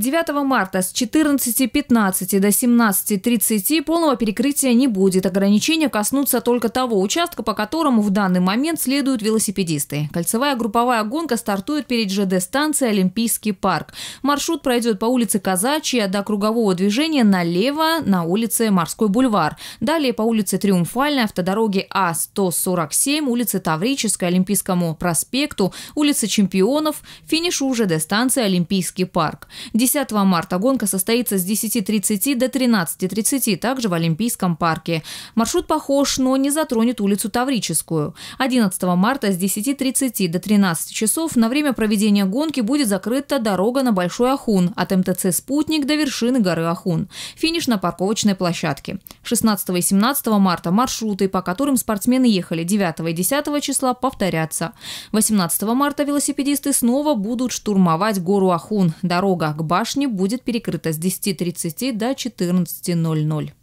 9 марта с 14.15 до 17.30 полного перекрытия не будет. Ограничения коснутся только того участка, по которому в данный момент следуют велосипедисты. Кольцевая групповая гонка стартует перед ЖД-станцией Олимпийский парк. Маршрут пройдет по улице Казачья до кругового движения налево на улице Морской бульвар. Далее по улице Триумфальной, автодороге А-147, улице Таврической, Олимпийскому проспекту, улице Чемпионов, финишу ЖД-станции Олимпийский парк. 10 марта гонка состоится с 10.30 до 13.30, также в Олимпийском парке. Маршрут похож, но не затронет улицу Таврическую. 11 марта с 10.30 до 13 часов на время проведения гонки будет закрыта дорога на Большой Ахун от МТЦ «Спутник» до вершины горы Ахун. Финиш на парковочной площадке. 16 и 17 марта маршруты, по которым спортсмены ехали 9 и 10 числа, повторятся. 18 марта велосипедисты снова будут штурмовать гору Ахун. Дорога к Баку башни будет перекрыта с 10.30 до 14.00.